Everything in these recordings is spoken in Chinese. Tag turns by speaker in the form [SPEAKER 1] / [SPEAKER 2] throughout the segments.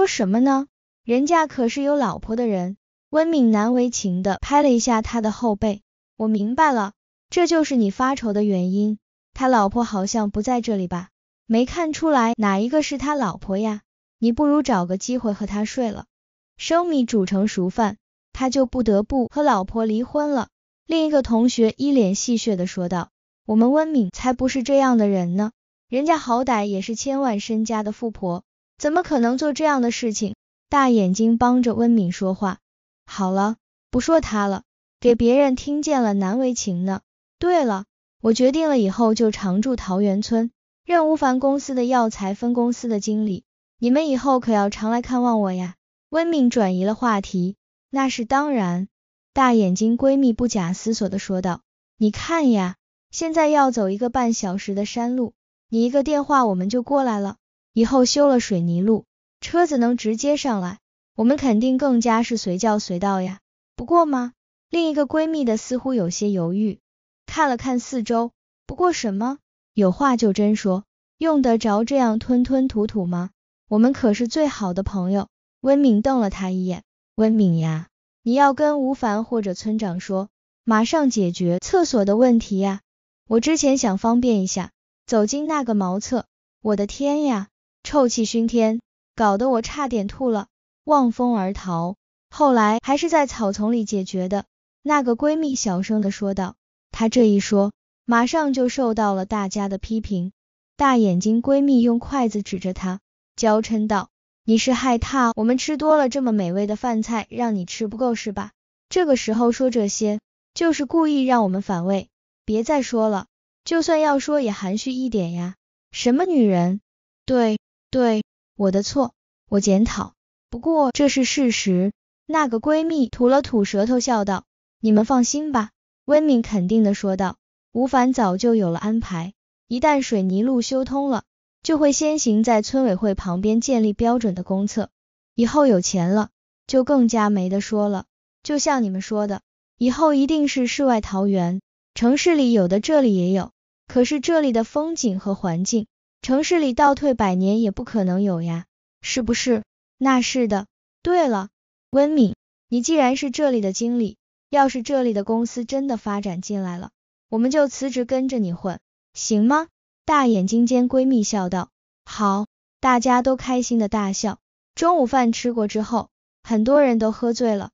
[SPEAKER 1] 说什么呢？人家可是有老婆的人。温敏难为情的拍了一下他的后背，我明白了，这就是你发愁的原因。他老婆好像不在这里吧？没看出来哪一个是他老婆呀？你不如找个机会和他睡了，生米煮成熟饭，他就不得不和老婆离婚了。另一个同学一脸戏谑的说道，我们温敏才不是这样的人呢，人家好歹也是千万身家的富婆。怎么可能做这样的事情？大眼睛帮着温敏说话。好了，不说他了，给别人听见了难为情呢。对了，我决定了，以后就常住桃源村，任吴凡公司的药材分公司的经理。你们以后可要常来看望我呀。温敏转移了话题。那是当然。大眼睛闺蜜不假思索地说道。你看呀，现在要走一个半小时的山路，你一个电话我们就过来了。以后修了水泥路，车子能直接上来，我们肯定更加是随叫随到呀。不过嘛，另一个闺蜜的似乎有些犹豫，看了看四周。不过什么？有话就真说，用得着这样吞吞吐吐吗？我们可是最好的朋友。温敏瞪了他一眼。温敏呀，你要跟吴凡或者村长说，马上解决厕所的问题呀。我之前想方便一下，走进那个茅厕，我的天呀！臭气熏天，搞得我差点吐了，望风而逃。后来还是在草丛里解决的。那个闺蜜小声的说道，她这一说，马上就受到了大家的批评。大眼睛闺蜜用筷子指着她，娇嗔道：“你是害怕我们吃多了这么美味的饭菜，让你吃不够是吧？这个时候说这些，就是故意让我们反胃。别再说了，就算要说也含蓄一点呀。什么女人？对。”对，我的错，我检讨。不过这是事实。那个闺蜜吐了吐舌头，笑道：“你们放心吧。”温敏肯定的说道：“吴凡早就有了安排，一旦水泥路修通了，就会先行在村委会旁边建立标准的公厕，以后有钱了，就更加没得说了。就像你们说的，以后一定是世外桃源，城市里有的这里也有，可是这里的风景和环境……”城市里倒退百年也不可能有呀，是不是？那是的。对了，温敏，你既然是这里的经理，要是这里的公司真的发展进来了，我们就辞职跟着你混，行吗？大眼睛尖闺蜜笑道。好，大家都开心的大笑。中午饭吃过之后，很多人都喝醉了，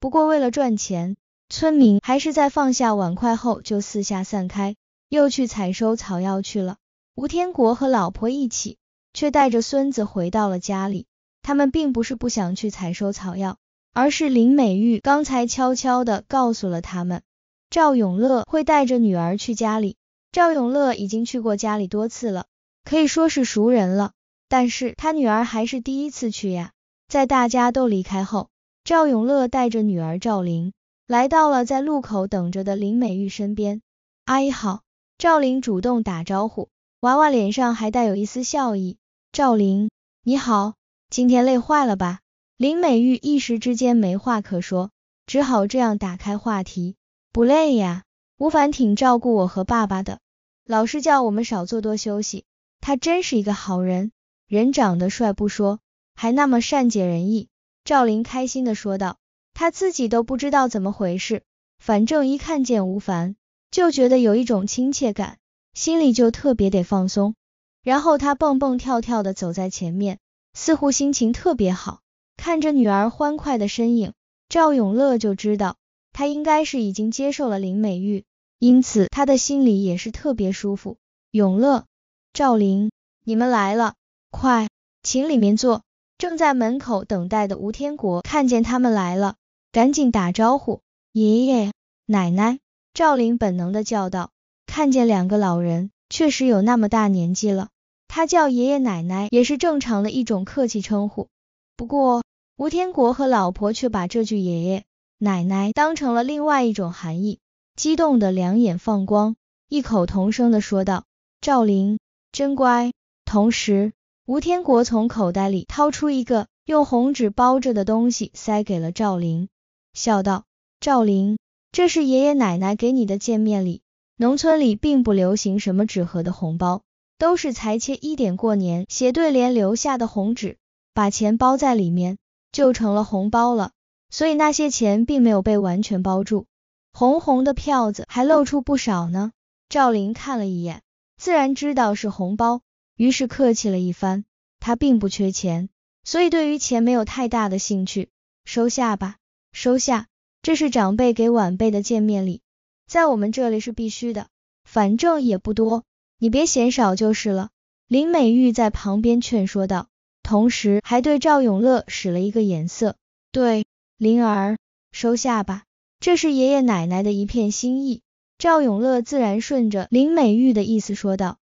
[SPEAKER 1] 不过为了赚钱，村民还是在放下碗筷后就四下散开，又去采收草药去了。吴天国和老婆一起，却带着孙子回到了家里。他们并不是不想去采收草药，而是林美玉刚才悄悄的告诉了他们，赵永乐会带着女儿去家里。赵永乐已经去过家里多次了，可以说是熟人了，但是他女儿还是第一次去呀。在大家都离开后，赵永乐带着女儿赵玲来到了在路口等着的林美玉身边。阿姨好，赵玲主动打招呼。娃娃脸上还带有一丝笑意。赵琳，你好，今天累坏了吧？林美玉一时之间没话可说，只好这样打开话题。不累呀，吴凡挺照顾我和爸爸的，老是叫我们少做多休息。他真是一个好人，人长得帅不说，还那么善解人意。赵琳开心的说道，他自己都不知道怎么回事，反正一看见吴凡，就觉得有一种亲切感。心里就特别得放松，然后他蹦蹦跳跳的走在前面，似乎心情特别好。看着女儿欢快的身影，赵永乐就知道他应该是已经接受了林美玉，因此他的心里也是特别舒服。永乐，赵琳，你们来了，快，请里面坐。正在门口等待的吴天国看见他们来了，赶紧打招呼。爷爷，奶奶。赵林本能的叫道。看见两个老人，确实有那么大年纪了。他叫爷爷奶奶也是正常的一种客气称呼。不过吴天国和老婆却把这句爷爷奶奶当成了另外一种含义，激动的两眼放光，异口同声的说道：“赵林，真乖！”同时，吴天国从口袋里掏出一个用红纸包着的东西，塞给了赵林，笑道：“赵林，这是爷爷奶奶给你的见面礼。”农村里并不流行什么纸盒的红包，都是裁切一点过年写对联留下的红纸，把钱包在里面就成了红包了。所以那些钱并没有被完全包住，红红的票子还露出不少呢。赵林看了一眼，自然知道是红包，于是客气了一番。他并不缺钱，所以对于钱没有太大的兴趣，收下吧，收下，这是长辈给晚辈的见面礼。在我们这里是必须的，反正也不多，你别嫌少就是了。林美玉在旁边劝说道，同时还对赵永乐使了一个眼色。对，灵儿，收下吧，这是爷爷奶奶的一片心意。赵永乐自然顺着林美玉的意思说道。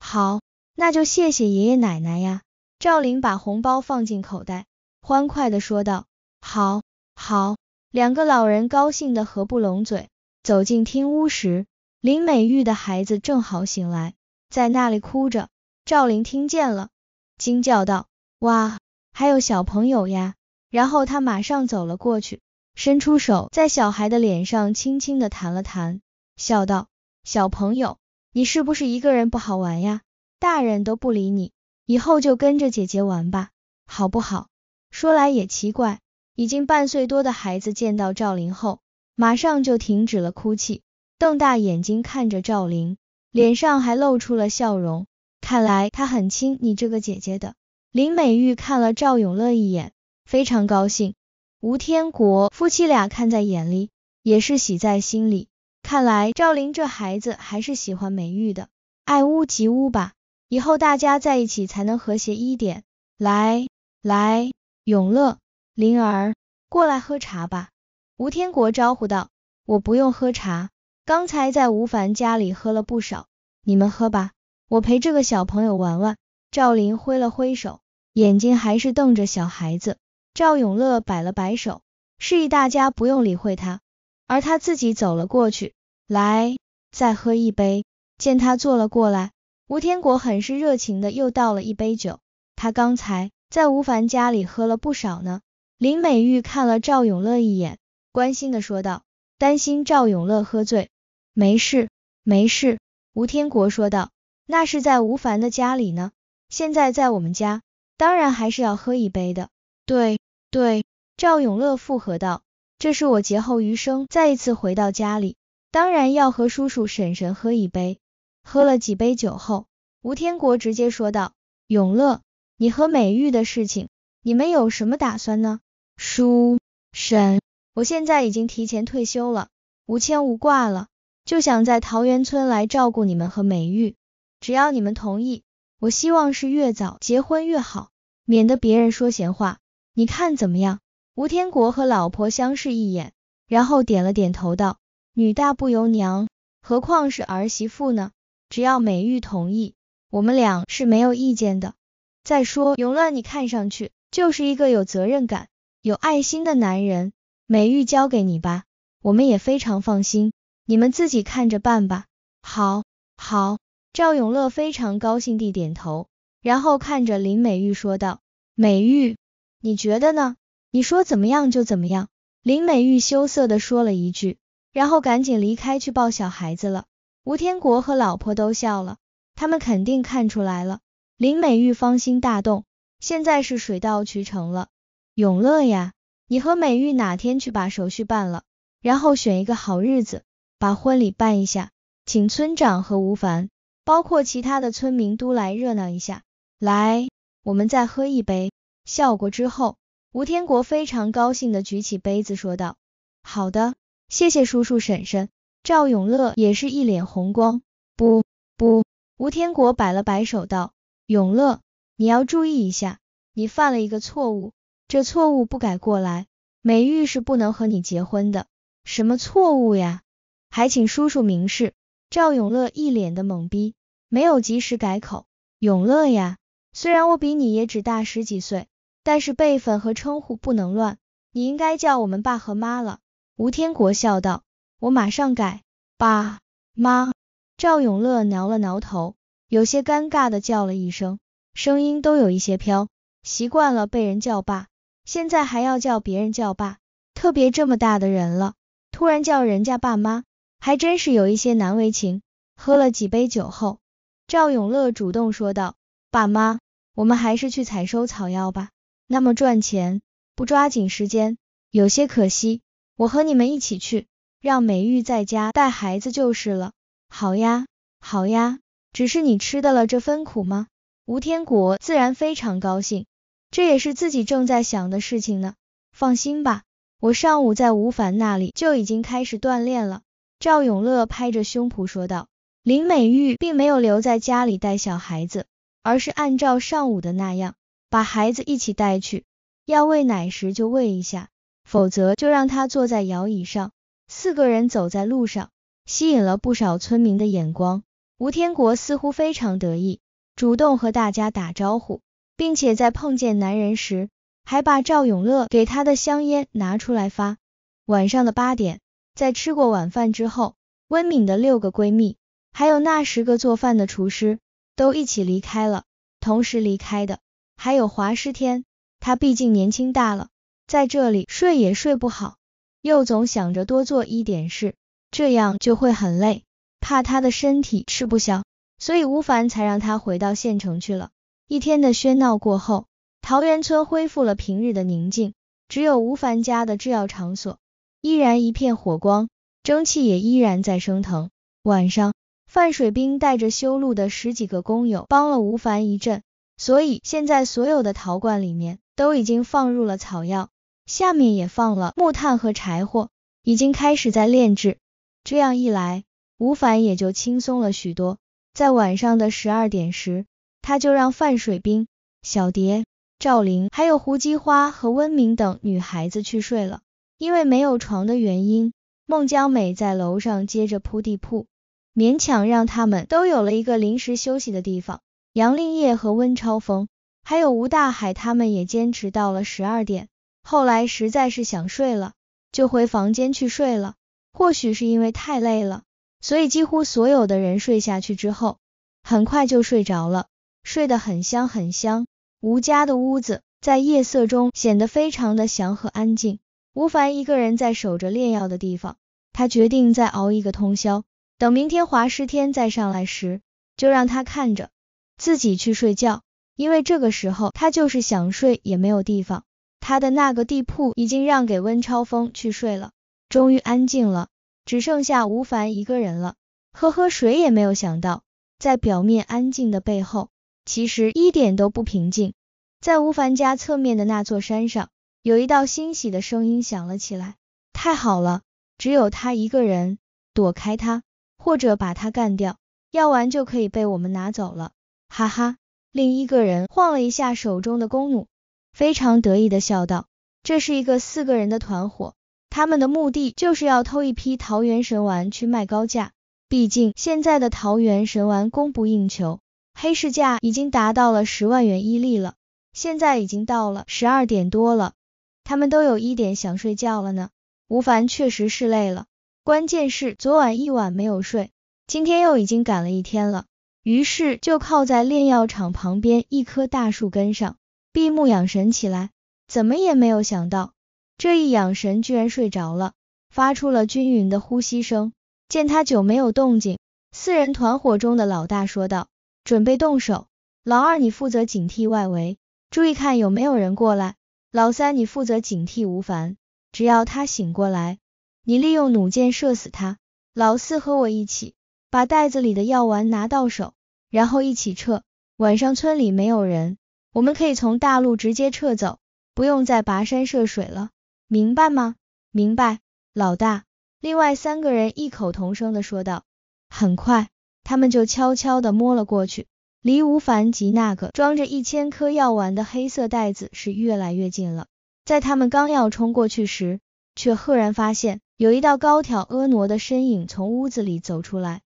[SPEAKER 1] 好，那就谢谢爷爷奶奶呀。赵林把红包放进口袋，欢快的说道。好，好。两个老人高兴的合不拢嘴。走进厅屋时，林美玉的孩子正好醒来，在那里哭着。赵琳听见了，惊叫道：“哇，还有小朋友呀！”然后她马上走了过去，伸出手，在小孩的脸上轻轻的弹了弹，笑道：“小朋友，你是不是一个人不好玩呀？大人都不理你，以后就跟着姐姐玩吧，好不好？”说来也奇怪，已经半岁多的孩子见到赵琳后。马上就停止了哭泣，瞪大眼睛看着赵灵，脸上还露出了笑容。看来他很亲你这个姐姐的。林美玉看了赵永乐一眼，非常高兴。吴天国夫妻俩看在眼里，也是喜在心里。看来赵琳这孩子还是喜欢美玉的，爱屋及乌吧。以后大家在一起才能和谐一点。来，来，永乐，灵儿，过来喝茶吧。吴天国招呼道：“我不用喝茶，刚才在吴凡家里喝了不少，你们喝吧，我陪这个小朋友玩玩。”赵琳挥了挥手，眼睛还是瞪着小孩子。赵永乐摆了摆手，示意大家不用理会他，而他自己走了过去。来，再喝一杯。见他坐了过来，吴天国很是热情的又倒了一杯酒。他刚才在吴凡家里喝了不少呢。林美玉看了赵永乐一眼。关心的说道，担心赵永乐喝醉。没事，没事。吴天国说道，那是在吴凡的家里呢，现在在我们家，当然还是要喝一杯的。对，对。赵永乐附和道，这是我劫后余生再一次回到家里，当然要和叔叔婶婶喝一杯。喝了几杯酒后，吴天国直接说道，永乐，你和美玉的事情，你们有什么打算呢？叔婶。我现在已经提前退休了，无牵无挂了，就想在桃源村来照顾你们和美玉。只要你们同意，我希望是越早结婚越好，免得别人说闲话。你看怎么样？吴天国和老婆相视一眼，然后点了点头道：“女大不由娘，何况是儿媳妇呢？只要美玉同意，我们俩是没有意见的。再说永乐，你看上去就是一个有责任感、有爱心的男人。”美玉交给你吧，我们也非常放心，你们自己看着办吧。好，好。赵永乐非常高兴地点头，然后看着林美玉说道：“美玉，你觉得呢？你说怎么样就怎么样。”林美玉羞涩地说了一句，然后赶紧离开去抱小孩子了。吴天国和老婆都笑了，他们肯定看出来了。林美玉芳心大动，现在是水到渠成了。永乐呀！你和美玉哪天去把手续办了，然后选一个好日子，把婚礼办一下，请村长和吴凡，包括其他的村民都来热闹一下。来，我们再喝一杯。笑过之后，吴天国非常高兴的举起杯子说道：“好的，谢谢叔叔婶婶。”赵永乐也是一脸红光。不不，吴天国摆了摆手道：“永乐，你要注意一下，你犯了一个错误。”这错误不改过来，美玉是不能和你结婚的。什么错误呀？还请叔叔明示。赵永乐一脸的懵逼，没有及时改口。永乐呀，虽然我比你也只大十几岁，但是辈分和称呼不能乱，你应该叫我们爸和妈了。吴天国笑道。我马上改，爸妈。赵永乐挠了挠头，有些尴尬的叫了一声，声音都有一些飘，习惯了被人叫爸。现在还要叫别人叫爸，特别这么大的人了，突然叫人家爸妈，还真是有一些难为情。喝了几杯酒后，赵永乐主动说道：“爸妈，我们还是去采收草药吧，那么赚钱，不抓紧时间，有些可惜。我和你们一起去，让美玉在家带孩子就是了。”“好呀，好呀，只是你吃的了这份苦吗？”吴天国自然非常高兴。这也是自己正在想的事情呢。放心吧，我上午在吴凡那里就已经开始锻炼了。”赵永乐拍着胸脯说道。林美玉并没有留在家里带小孩子，而是按照上午的那样，把孩子一起带去，要喂奶时就喂一下，否则就让他坐在摇椅上。四个人走在路上，吸引了不少村民的眼光。吴天国似乎非常得意，主动和大家打招呼。并且在碰见男人时，还把赵永乐给他的香烟拿出来发。晚上的八点，在吃过晚饭之后，温敏的六个闺蜜，还有那十个做饭的厨师，都一起离开了。同时离开的，还有华师天。他毕竟年轻大了，在这里睡也睡不好，又总想着多做一点事，这样就会很累，怕他的身体吃不消，所以吴凡才让他回到县城去了。一天的喧闹过后，桃源村恢复了平日的宁静，只有吴凡家的制药场所依然一片火光，蒸汽也依然在升腾。晚上，范水兵带着修路的十几个工友帮了吴凡一阵，所以现在所有的陶罐里面都已经放入了草药，下面也放了木炭和柴火，已经开始在炼制。这样一来，吴凡也就轻松了许多。在晚上的十二点时。他就让范水兵、小蝶、赵琳，还有胡姬花和温明等女孩子去睡了，因为没有床的原因，孟姜美在楼上接着铺地铺，勉强让他们都有了一个临时休息的地方。杨令业和温超峰，还有吴大海，他们也坚持到了十二点，后来实在是想睡了，就回房间去睡了。或许是因为太累了，所以几乎所有的人睡下去之后，很快就睡着了。睡得很香很香。吴家的屋子在夜色中显得非常的祥和安静。吴凡一个人在守着炼药的地方，他决定再熬一个通宵，等明天华师天再上来时，就让他看着自己去睡觉。因为这个时候他就是想睡也没有地方，他的那个地铺已经让给温超峰去睡了。终于安静了，只剩下吴凡一个人了。呵呵，谁也没有想到，在表面安静的背后。其实一点都不平静。在吴凡家侧面的那座山上，有一道欣喜的声音响了起来。太好了，只有他一个人，躲开他，或者把他干掉，药丸就可以被我们拿走了。哈哈，另一个人晃了一下手中的弓弩，非常得意的笑道：“这是一个四个人的团伙，他们的目的就是要偷一批桃园神丸去卖高价。毕竟现在的桃园神丸供不应求。”黑市价已经达到了十万元一粒了，现在已经到了十二点多了，他们都有一点想睡觉了呢。吴凡确实是累了，关键是昨晚一晚没有睡，今天又已经赶了一天了，于是就靠在炼药厂旁边一棵大树根上闭目养神起来，怎么也没有想到这一养神居然睡着了，发出了均匀的呼吸声。见他久没有动静，四人团伙中的老大说道。准备动手，老二你负责警惕外围，注意看有没有人过来。老三你负责警惕吴凡，只要他醒过来，你利用弩箭射死他。老四和我一起把袋子里的药丸拿到手，然后一起撤。晚上村里没有人，我们可以从大路直接撤走，不用再跋山涉水了。明白吗？明白。老大，另外三个人异口同声的说道。很快。他们就悄悄地摸了过去，离吴凡及那个装着一千颗药丸的黑色袋子是越来越近了。在他们刚要冲过去时，却赫然发现有一道高挑婀娜的身影从屋子里走出来。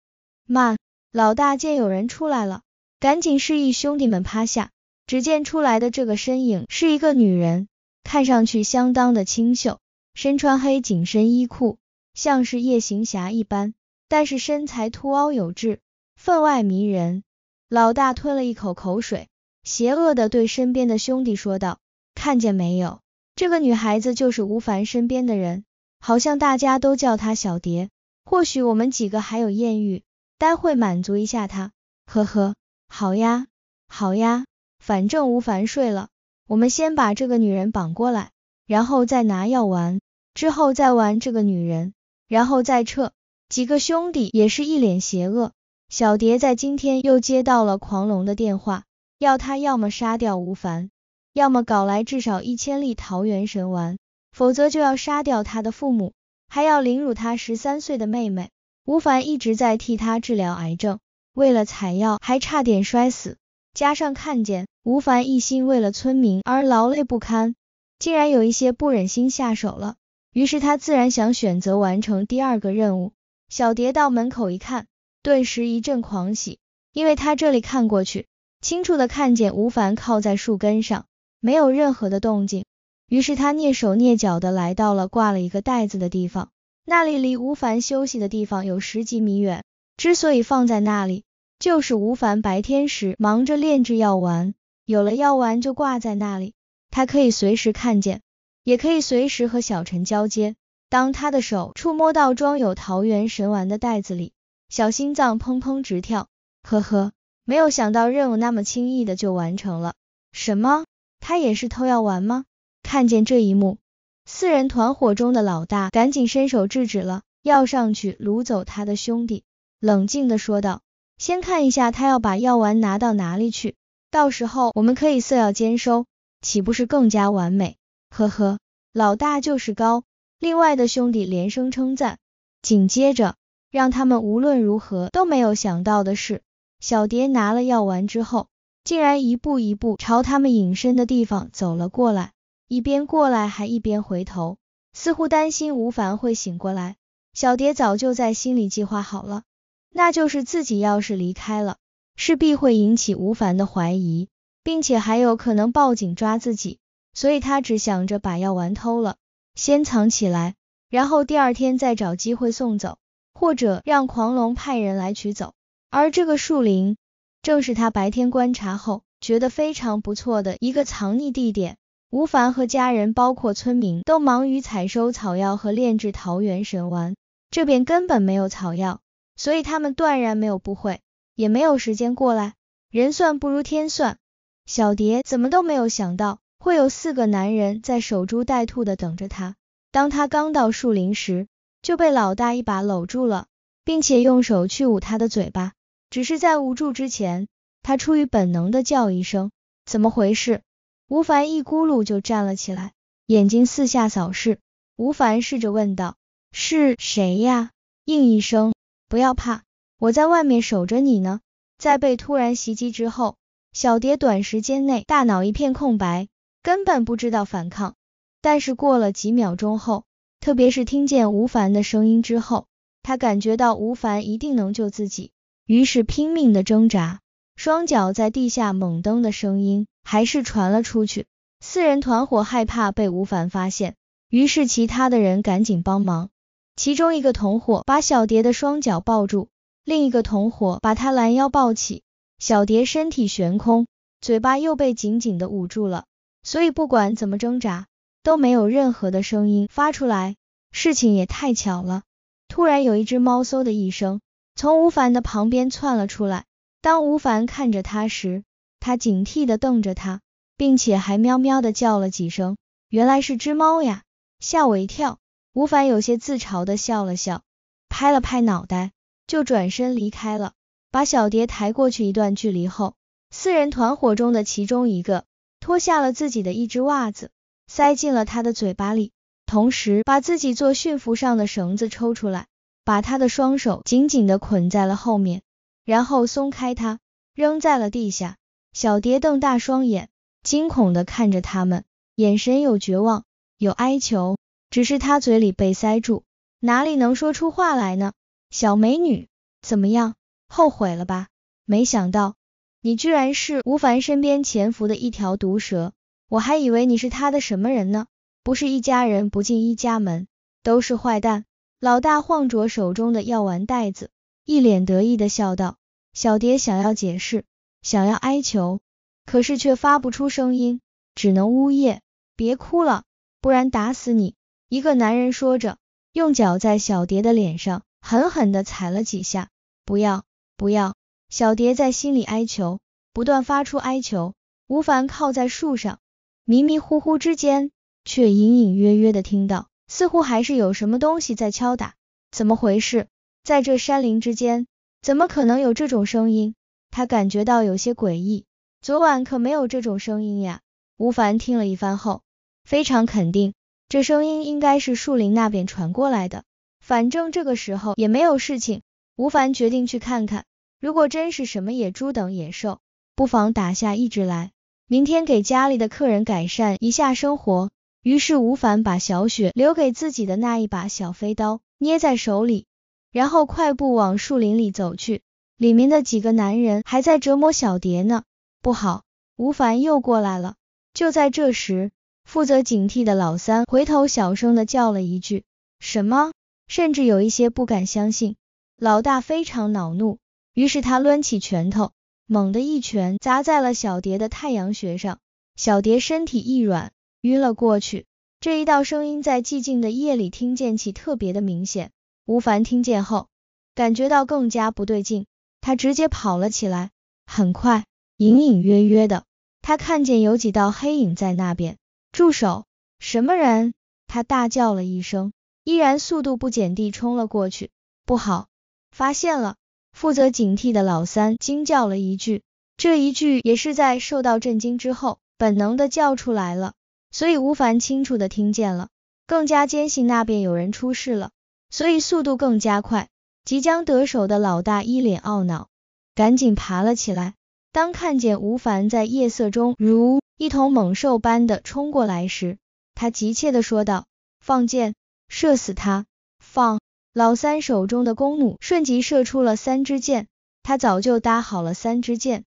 [SPEAKER 1] 慢，老大见有人出来了，赶紧示意兄弟们趴下。只见出来的这个身影是一个女人，看上去相当的清秀，身穿黑紧身衣裤，像是夜行侠一般，但是身材凸凹有致。分外迷人，老大吞了一口口水，邪恶的对身边的兄弟说道：“看见没有，这个女孩子就是吴凡身边的人，好像大家都叫她小蝶。或许我们几个还有艳遇，待会满足一下她。呵呵，好呀，好呀，反正吴凡睡了，我们先把这个女人绑过来，然后再拿药丸，之后再玩这个女人，然后再撤。”几个兄弟也是一脸邪恶。小蝶在今天又接到了狂龙的电话，要他要么杀掉吴凡，要么搞来至少一千粒桃源神丸，否则就要杀掉他的父母，还要凌辱他十三岁的妹妹。吴凡一直在替他治疗癌症，为了采药还差点摔死，加上看见吴凡一心为了村民而劳累不堪，竟然有一些不忍心下手了。于是他自然想选择完成第二个任务。小蝶到门口一看。顿时一阵狂喜，因为他这里看过去，清楚的看见吴凡靠在树根上，没有任何的动静。于是他蹑手蹑脚的来到了挂了一个袋子的地方，那里离吴凡休息的地方有十几米远。之所以放在那里，就是吴凡白天时忙着炼制药丸，有了药丸就挂在那里，他可以随时看见，也可以随时和小陈交接。当他的手触摸到装有桃源神丸的袋子里。小心脏砰砰直跳，呵呵，没有想到任务那么轻易的就完成了。什么？他也是偷药丸吗？看见这一幕，四人团伙中的老大赶紧伸手制止了要上去掳走他的兄弟，冷静的说道：“先看一下他要把药丸拿到哪里去，到时候我们可以色药兼收，岂不是更加完美？”呵呵，老大就是高。另外的兄弟连声称赞。紧接着。让他们无论如何都没有想到的是，小蝶拿了药丸之后，竟然一步一步朝他们隐身的地方走了过来，一边过来还一边回头，似乎担心吴凡会醒过来。小蝶早就在心里计划好了，那就是自己要是离开了，势必会引起吴凡的怀疑，并且还有可能报警抓自己，所以她只想着把药丸偷了，先藏起来，然后第二天再找机会送走。或者让狂龙派人来取走，而这个树林正是他白天观察后觉得非常不错的一个藏匿地点。吴凡和家人，包括村民，都忙于采收草药和炼制桃源神丸，这边根本没有草药，所以他们断然没有不会，也没有时间过来。人算不如天算，小蝶怎么都没有想到会有四个男人在守株待兔的等着他。当他刚到树林时，就被老大一把搂住了，并且用手去捂他的嘴巴。只是在捂住之前，他出于本能的叫一声：“怎么回事？”吴凡一咕噜就站了起来，眼睛四下扫视。吴凡试着问道：“是谁呀？”应一声：“不要怕，我在外面守着你呢。”在被突然袭击之后，小蝶短时间内大脑一片空白，根本不知道反抗。但是过了几秒钟后，特别是听见吴凡的声音之后，他感觉到吴凡一定能救自己，于是拼命的挣扎，双脚在地下猛蹬的声音还是传了出去。四人团伙害怕被吴凡发现，于是其他的人赶紧帮忙。其中一个同伙把小蝶的双脚抱住，另一个同伙把他拦腰抱起，小蝶身体悬空，嘴巴又被紧紧的捂住了，所以不管怎么挣扎都没有任何的声音发出来。事情也太巧了，突然有一只猫嗖的一声从吴凡的旁边窜了出来。当吴凡看着它时，它警惕的瞪着他，并且还喵喵的叫了几声。原来是只猫呀，吓我一跳。吴凡有些自嘲的笑了笑，拍了拍脑袋，就转身离开了。把小蝶抬过去一段距离后，四人团伙中的其中一个脱下了自己的一只袜子，塞进了他的嘴巴里。同时把自己做驯服上的绳子抽出来，把他的双手紧紧的捆在了后面，然后松开他，扔在了地下。小蝶瞪大双眼，惊恐的看着他们，眼神有绝望，有哀求，只是他嘴里被塞住，哪里能说出话来呢？小美女，怎么样，后悔了吧？没想到，你居然是吴凡身边潜伏的一条毒蛇，我还以为你是他的什么人呢？不是一家人不进一家门，都是坏蛋。老大晃着手中的药丸袋子，一脸得意的笑道。小蝶想要解释，想要哀求，可是却发不出声音，只能呜咽。别哭了，不然打死你！一个男人说着，用脚在小蝶的脸上狠狠的踩了几下。不要，不要！小蝶在心里哀求，不断发出哀求。吴凡靠在树上，迷迷糊糊之间。却隐隐约约的听到，似乎还是有什么东西在敲打，怎么回事？在这山林之间，怎么可能有这种声音？他感觉到有些诡异，昨晚可没有这种声音呀。吴凡听了一番后，非常肯定，这声音应该是树林那边传过来的。反正这个时候也没有事情，吴凡决定去看看。如果真是什么野猪等野兽，不妨打下一只来，明天给家里的客人改善一下生活。于是吴凡把小雪留给自己的那一把小飞刀捏在手里，然后快步往树林里走去。里面的几个男人还在折磨小蝶呢。不好，吴凡又过来了。就在这时，负责警惕的老三回头小声的叫了一句：“什么？”甚至有一些不敢相信。老大非常恼怒，于是他抡起拳头，猛地一拳砸在了小蝶的太阳穴上。小蝶身体一软。晕了过去。这一道声音在寂静的夜里听见起特别的明显。吴凡听见后，感觉到更加不对劲，他直接跑了起来。很快，隐隐约约的，他看见有几道黑影在那边。住手！什么人？他大叫了一声，依然速度不减地冲了过去。不好，发现了！负责警惕的老三惊叫了一句，这一句也是在受到震惊之后，本能的叫出来了。所以吴凡清楚的听见了，更加坚信那边有人出事了，所以速度更加快。即将得手的老大一脸懊恼，赶紧爬了起来。当看见吴凡在夜色中如一头猛兽般的冲过来时，他急切的说道：“放箭，射死他！”放。老三手中的弓弩瞬即射出了三支箭，他早就搭好了三支箭，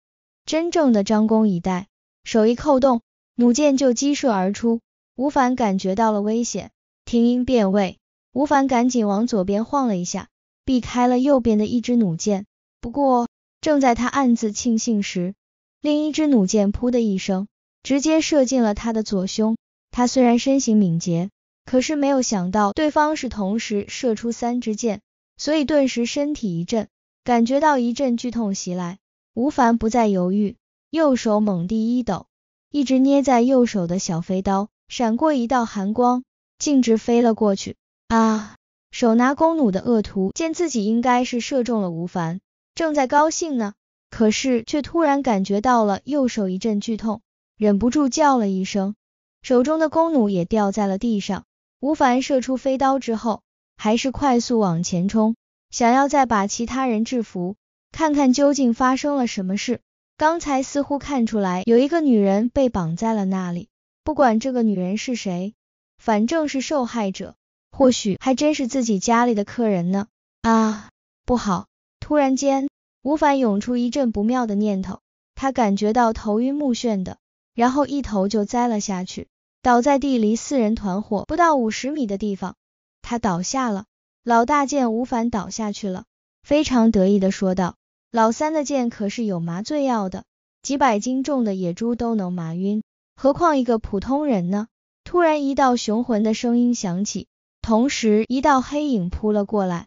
[SPEAKER 1] 真正的张弓以待，手一扣动。弩箭就激射而出，吴凡感觉到了危险，听音辨位，吴凡赶紧往左边晃了一下，避开了右边的一支弩箭。不过，正在他暗自庆幸时，另一支弩箭“噗”的一声，直接射进了他的左胸。他虽然身形敏捷，可是没有想到对方是同时射出三支箭，所以顿时身体一震，感觉到一阵剧痛袭来。吴凡不再犹豫，右手猛地一抖。一直捏在右手的小飞刀闪过一道寒光，径直飞了过去。啊！手拿弓弩的恶徒见自己应该是射中了吴凡，正在高兴呢，可是却突然感觉到了右手一阵剧痛，忍不住叫了一声，手中的弓弩也掉在了地上。吴凡射出飞刀之后，还是快速往前冲，想要再把其他人制服，看看究竟发生了什么事。刚才似乎看出来有一个女人被绑在了那里，不管这个女人是谁，反正是受害者，或许还真是自己家里的客人呢。啊，不好！突然间，吴凡涌出一阵不妙的念头，他感觉到头晕目眩的，然后一头就栽了下去，倒在地离四人团伙不到五十米的地方，他倒下了。老大见吴凡倒下去了，非常得意的说道。老三的剑可是有麻醉药的，几百斤重的野猪都能麻晕，何况一个普通人呢？突然一道雄浑的声音响起，同时一道黑影扑了过来，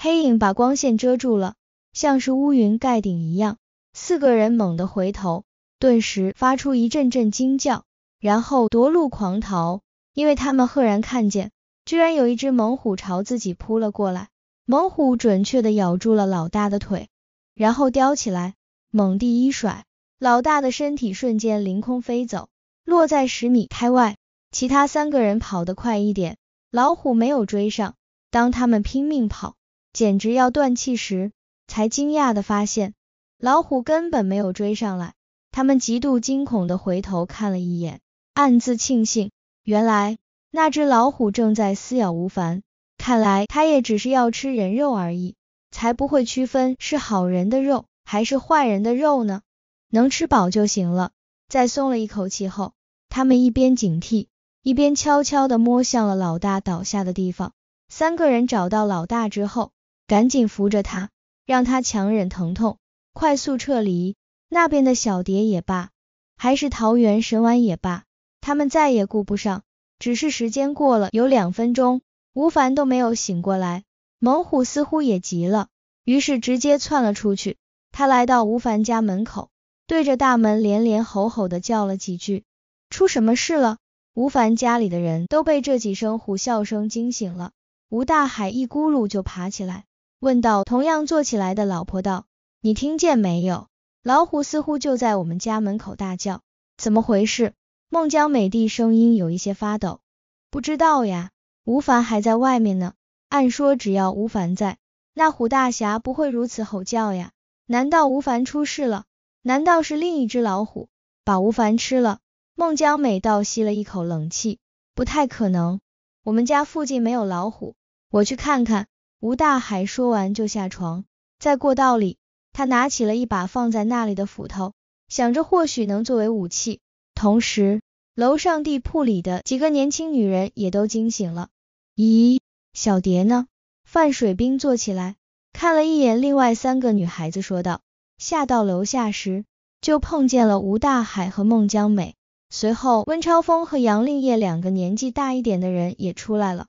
[SPEAKER 1] 黑影把光线遮住了，像是乌云盖顶一样。四个人猛地回头，顿时发出一阵阵惊叫，然后夺路狂逃，因为他们赫然看见，居然有一只猛虎朝自己扑了过来，猛虎准确的咬住了老大的腿。然后叼起来，猛地一甩，老大的身体瞬间凌空飞走，落在十米开外。其他三个人跑得快一点，老虎没有追上。当他们拼命跑，简直要断气时，才惊讶的发现，老虎根本没有追上来。他们极度惊恐的回头看了一眼，暗自庆幸，原来那只老虎正在撕咬吴凡，看来它也只是要吃人肉而已。才不会区分是好人的肉还是坏人的肉呢，能吃饱就行了。在松了一口气后，他们一边警惕，一边悄悄的摸向了老大倒下的地方。三个人找到老大之后，赶紧扶着他，让他强忍疼痛，快速撤离。那边的小蝶也罢，还是桃园神丸也罢，他们再也顾不上，只是时间过了有两分钟，吴凡都没有醒过来。猛虎似乎也急了，于是直接窜了出去。他来到吴凡家门口，对着大门连连吼吼的叫了几句。出什么事了？吴凡家里的人都被这几声虎啸声惊醒了。吴大海一咕噜就爬起来，问道：“同样坐起来的老婆道，你听见没有？老虎似乎就在我们家门口大叫，怎么回事？”孟江美的声音有一些发抖。不知道呀，吴凡还在外面呢。按说只要吴凡在，那虎大侠不会如此吼叫呀。难道吴凡出事了？难道是另一只老虎把吴凡吃了？孟姜美倒吸了一口冷气，不太可能。我们家附近没有老虎，我去看看。吴大海说完就下床，在过道里，他拿起了一把放在那里的斧头，想着或许能作为武器。同时，楼上地铺里的几个年轻女人也都惊醒了。咦？小蝶呢？范水兵坐起来，看了一眼另外三个女孩子，说道：“下到楼下时，就碰见了吴大海和孟姜美。随后，温超峰和杨令业两个年纪大一点的人也出来了。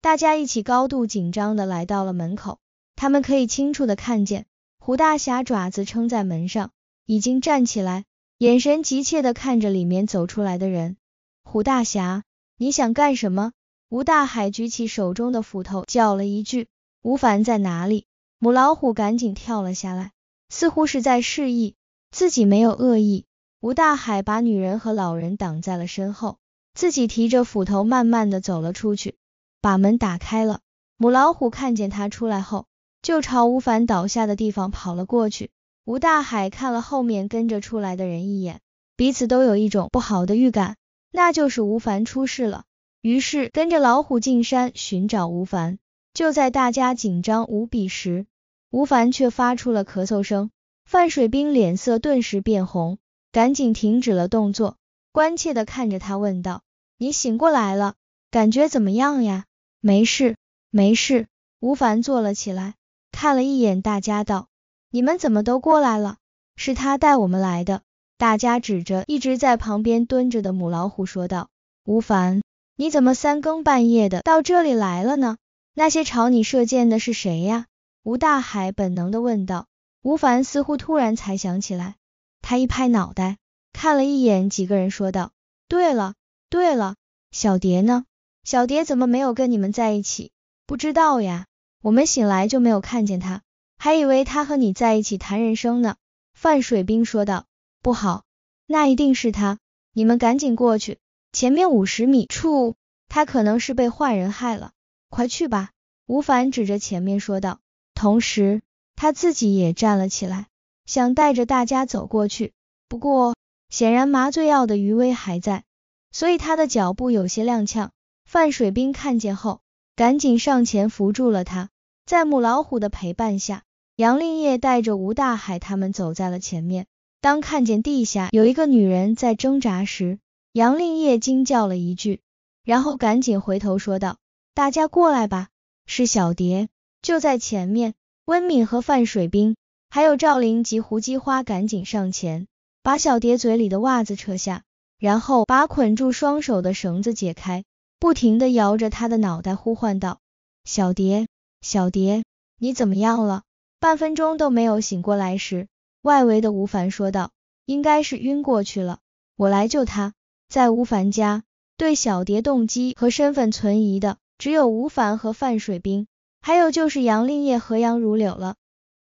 [SPEAKER 1] 大家一起高度紧张的来到了门口。他们可以清楚的看见，胡大侠爪子撑在门上，已经站起来，眼神急切的看着里面走出来的人。胡大侠，你想干什么？”吴大海举起手中的斧头，叫了一句：“吴凡在哪里？”母老虎赶紧跳了下来，似乎是在示意自己没有恶意。吴大海把女人和老人挡在了身后，自己提着斧头慢慢的走了出去，把门打开了。母老虎看见他出来后，就朝吴凡倒下的地方跑了过去。吴大海看了后面跟着出来的人一眼，彼此都有一种不好的预感，那就是吴凡出事了。于是跟着老虎进山寻找吴凡。就在大家紧张无比时，吴凡却发出了咳嗽声。范水兵脸色顿时变红，赶紧停止了动作，关切地看着他问道：“你醒过来了，感觉怎么样呀？”“没事，没事。”吴凡坐了起来，看了一眼大家道：“你们怎么都过来了？是他带我们来的。”大家指着一直在旁边蹲着的母老虎说道：“吴凡。”你怎么三更半夜的到这里来了呢？那些朝你射箭的是谁呀？吴大海本能的问道。吴凡似乎突然才想起来，他一拍脑袋，看了一眼几个人说道：“对了，对了，小蝶呢？小蝶怎么没有跟你们在一起？不知道呀，我们醒来就没有看见他，还以为他和你在一起谈人生呢。”范水兵说道：“不好，那一定是他，你们赶紧过去。”前面五十米处，他可能是被坏人害了，快去吧！吴凡指着前面说道，同时他自己也站了起来，想带着大家走过去。不过显然麻醉药的余威还在，所以他的脚步有些踉跄。范水兵看见后，赶紧上前扶住了他。在母老虎的陪伴下，杨立业带着吴大海他们走在了前面。当看见地下有一个女人在挣扎时，杨令业惊叫了一句，然后赶紧回头说道：“大家过来吧，是小蝶，就在前面。”温敏和范水兵，还有赵灵及胡姬花赶紧上前，把小蝶嘴里的袜子扯下，然后把捆住双手的绳子解开，不停地摇着她的脑袋，呼唤道：“小蝶，小蝶，你怎么样了？半分钟都没有醒过来。”时，外围的吴凡说道：“应该是晕过去了，我来救他。”在吴凡家，对小蝶动机和身份存疑的只有吴凡和范水兵，还有就是杨令业和杨如柳了，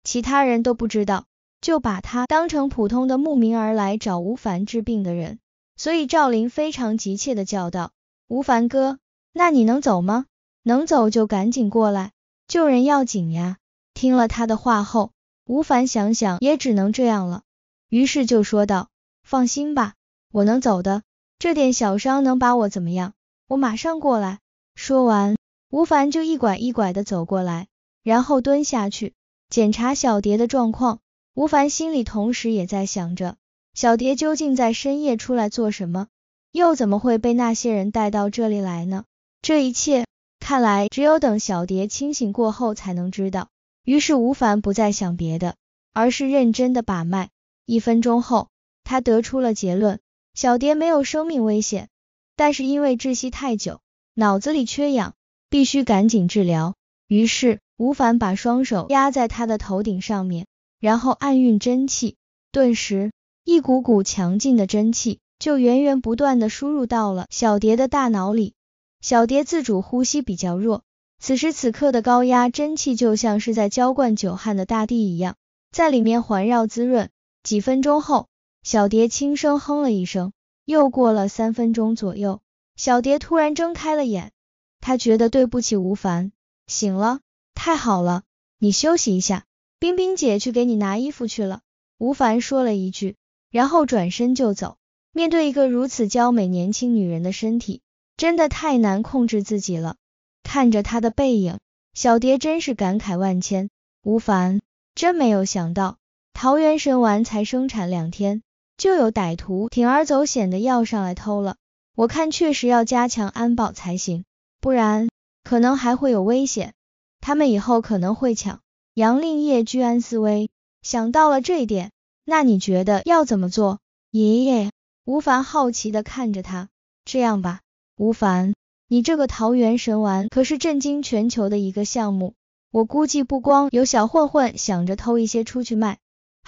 [SPEAKER 1] 其他人都不知道，就把他当成普通的慕名而来找吴凡治病的人。所以赵林非常急切的叫道：“吴凡哥，那你能走吗？能走就赶紧过来，救人要紧呀！”听了他的话后，吴凡想想也只能这样了，于是就说道：“放心吧，我能走的。”这点小伤能把我怎么样？我马上过来。说完，吴凡就一拐一拐的走过来，然后蹲下去检查小蝶的状况。吴凡心里同时也在想着，小蝶究竟在深夜出来做什么？又怎么会被那些人带到这里来呢？这一切，看来只有等小蝶清醒过后才能知道。于是吴凡不再想别的，而是认真的把脉。一分钟后，他得出了结论。小蝶没有生命危险，但是因为窒息太久，脑子里缺氧，必须赶紧治疗。于是吴凡把双手压在他的头顶上面，然后暗运真气，顿时一股股强劲的真气就源源不断的输入到了小蝶的大脑里。小蝶自主呼吸比较弱，此时此刻的高压真气就像是在浇灌久旱的大地一样，在里面环绕滋润。几分钟后。小蝶轻声哼了一声，又过了三分钟左右，小蝶突然睁开了眼，她觉得对不起吴凡，醒了，太好了，你休息一下，冰冰姐去给你拿衣服去了。吴凡说了一句，然后转身就走。面对一个如此娇美年轻女人的身体，真的太难控制自己了。看着他的背影，小蝶真是感慨万千。吴凡真没有想到，桃园神丸才生产两天。就有歹徒铤而走险的要上来偷了，我看确实要加强安保才行，不然可能还会有危险。他们以后可能会抢。杨令业居安思危，想到了这一点，那你觉得要怎么做？爷爷，吴凡好奇的看着他，这样吧，吴凡，你这个桃源神丸可是震惊全球的一个项目，我估计不光有小混混想着偷一些出去卖。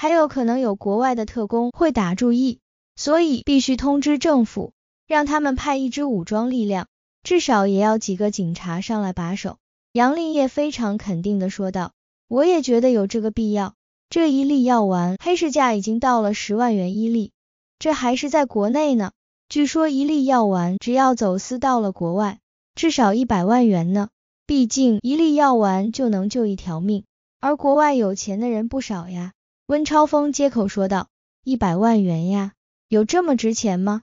[SPEAKER 1] 还有可能有国外的特工会打注意，所以必须通知政府，让他们派一支武装力量，至少也要几个警察上来把守。”杨立业非常肯定的说道，“我也觉得有这个必要。这一粒药丸黑市价已经到了十万元一粒，这还是在国内呢。据说一粒药丸只要走私到了国外，至少一百万元呢。毕竟一粒药丸就能救一条命，而国外有钱的人不少呀。”温超峰接口说道：“一百万元呀，有这么值钱吗？”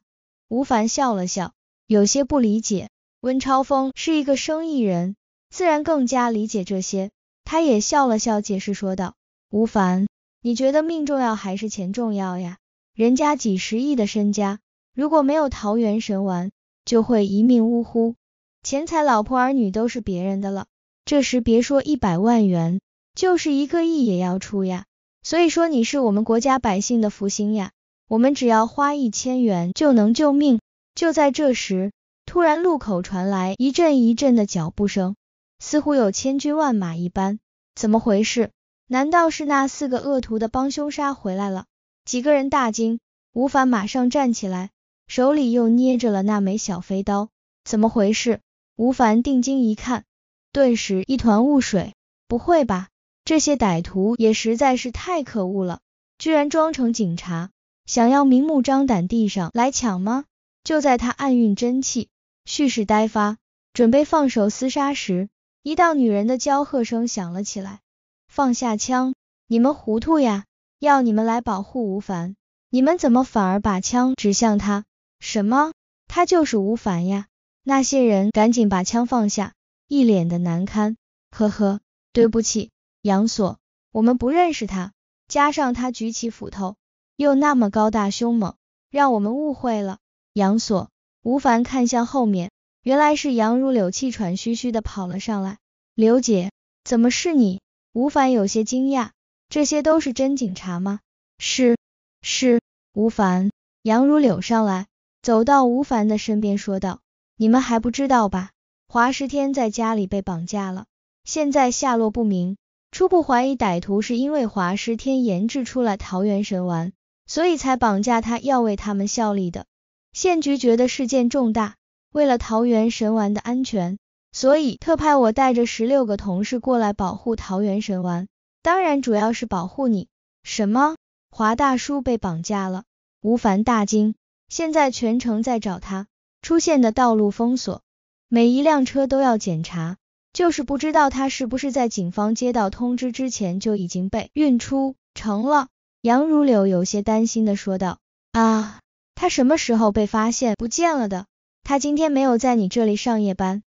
[SPEAKER 1] 吴凡笑了笑，有些不理解。温超峰是一个生意人，自然更加理解这些。他也笑了笑，解释说道：“吴凡，你觉得命重要还是钱重要呀？人家几十亿的身家，如果没有桃源神丸，就会一命呜呼，钱财、老婆、儿女都是别人的了。这时别说一百万元，就是一个亿也要出呀。”所以说你是我们国家百姓的福星呀，我们只要花一千元就能救命。就在这时，突然路口传来一阵一阵的脚步声，似乎有千军万马一般。怎么回事？难道是那四个恶徒的帮凶杀回来了？几个人大惊，吴凡马上站起来，手里又捏着了那枚小飞刀。怎么回事？吴凡定睛一看，顿时一团雾水。不会吧？这些歹徒也实在是太可恶了，居然装成警察，想要明目张胆地上来抢吗？就在他暗运真气，蓄势待发，准备放手厮杀时，一道女人的娇喝声响了起来。放下枪，你们糊涂呀！要你们来保护吴凡，你们怎么反而把枪指向他？什么？他就是吴凡呀！那些人赶紧把枪放下，一脸的难堪。呵呵，对不起。杨锁，我们不认识他，加上他举起斧头，又那么高大凶猛，让我们误会了。杨锁，吴凡看向后面，原来是杨如柳气喘吁吁的跑了上来。刘姐，怎么是你？吴凡有些惊讶，这些都是真警察吗？是，是。吴凡，杨如柳上来，走到吴凡的身边说道：“你们还不知道吧？华十天在家里被绑架了，现在下落不明。”初步怀疑歹徒是因为华师天研制出了桃园神丸，所以才绑架他，要为他们效力的。县局觉得事件重大，为了桃园神丸的安全，所以特派我带着十六个同事过来保护桃园神丸。当然，主要是保护你。什么？华大叔被绑架了？吴凡大惊，现在全城在找他，出现的道路封锁，每一辆车都要检查。就是不知道他是不是在警方接到通知之前就已经被运出城了。杨如柳有些担心的说道：“啊，他什么时候被发现不见了的？他今天没有在你这里上夜班，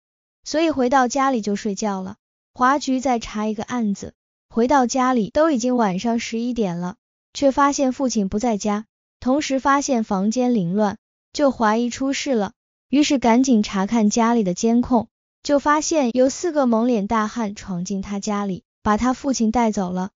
[SPEAKER 1] 所以回到家里就睡觉了。华局在查一个案子，回到家里都已经晚上十一点了，却发现父亲不在家，同时发现房间凌乱，就怀疑出事了，于是赶紧查看家里的监控。”就发现有四个蒙脸大汉闯进他家里，把他父亲带走了。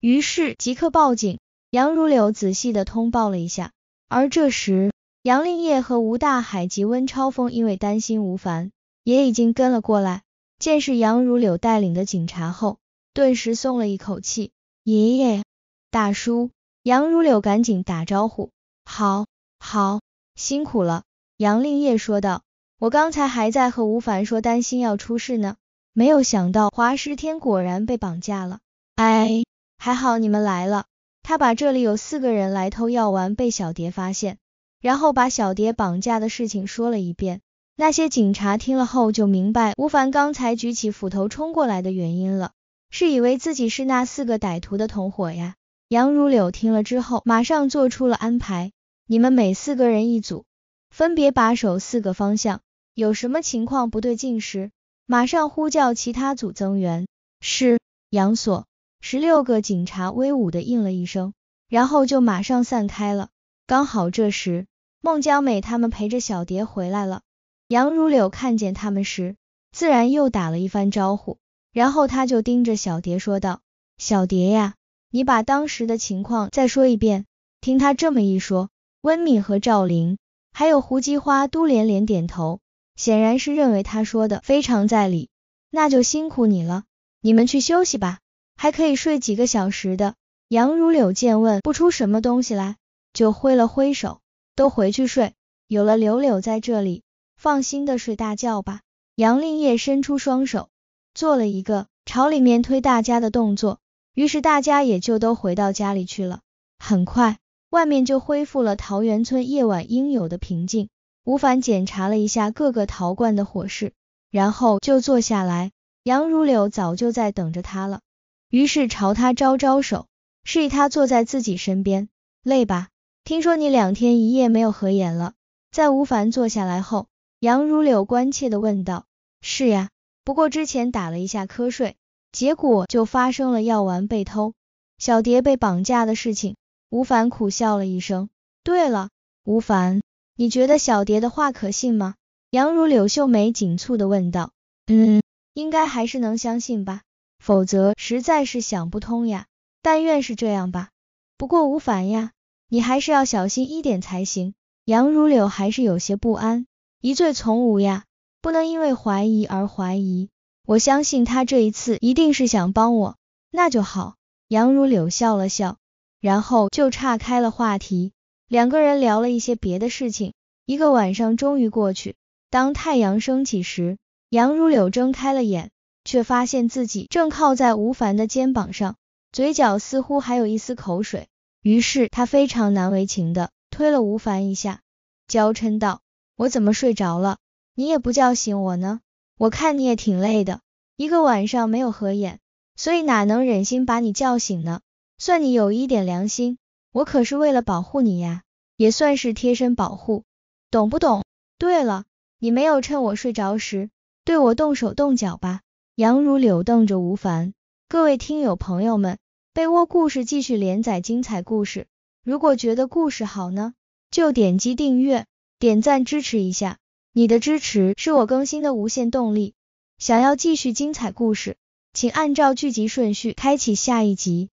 [SPEAKER 1] 于是即刻报警。杨如柳仔细的通报了一下。而这时，杨令业和吴大海及温超峰因为担心吴凡，也已经跟了过来。见是杨如柳带领的警察后，顿时松了一口气。爷爷，大叔，杨如柳赶紧打招呼。好，好，辛苦了。杨令业说道。我刚才还在和吴凡说担心要出事呢，没有想到华师天果然被绑架了，哎，还好你们来了。他把这里有四个人来偷药丸被小蝶发现，然后把小蝶绑架的事情说了一遍。那些警察听了后就明白吴凡刚才举起斧头冲过来的原因了，是以为自己是那四个歹徒的同伙呀。杨如柳听了之后马上做出了安排，你们每四个人一组，分别把守四个方向。有什么情况不对劲时，马上呼叫其他组增援。是杨所，十六个警察威武的应了一声，然后就马上散开了。刚好这时，孟姜美他们陪着小蝶回来了。杨如柳看见他们时，自然又打了一番招呼，然后他就盯着小蝶说道：“小蝶呀，你把当时的情况再说一遍。”听他这么一说，温敏和赵玲还有胡姬花都连连点头。显然是认为他说的非常在理，那就辛苦你了，你们去休息吧，还可以睡几个小时的。杨如柳见问不出什么东西来，就挥了挥手，都回去睡，有了柳柳在这里，放心的睡大觉吧。杨令业伸出双手，做了一个朝里面推大家的动作，于是大家也就都回到家里去了。很快，外面就恢复了桃源村夜晚应有的平静。吴凡检查了一下各个陶罐的火势，然后就坐下来。杨如柳早就在等着他了，于是朝他招招手，示意他坐在自己身边。累吧？听说你两天一夜没有合眼了。在吴凡坐下来后，杨如柳关切地问道：“是呀，不过之前打了一下瞌睡，结果就发生了药丸被偷、小蝶被绑架的事情。”吴凡苦笑了一声。对了，吴凡。你觉得小蝶的话可信吗？杨如柳秀眉紧蹙的问道。嗯，应该还是能相信吧，否则实在是想不通呀。但愿是这样吧。不过吴凡呀，你还是要小心一点才行。杨如柳还是有些不安。疑罪从无呀，不能因为怀疑而怀疑。我相信他这一次一定是想帮我，那就好。杨如柳笑了笑，然后就岔开了话题。两个人聊了一些别的事情，一个晚上终于过去。当太阳升起时，杨如柳睁开了眼，却发现自己正靠在吴凡的肩膀上，嘴角似乎还有一丝口水。于是他非常难为情的推了吴凡一下，娇嗔道：“我怎么睡着了？你也不叫醒我呢？我看你也挺累的，一个晚上没有合眼，所以哪能忍心把你叫醒呢？算你有一点良心。”我可是为了保护你呀，也算是贴身保护，懂不懂？对了，你没有趁我睡着时对我动手动脚吧？杨如柳瞪着吴凡。各位听友朋友们，被窝故事继续连载精彩故事，如果觉得故事好呢，就点击订阅，点赞支持一下，你的支持是我更新的无限动力。想要继续精彩故事，请按照剧集顺序开启下一集。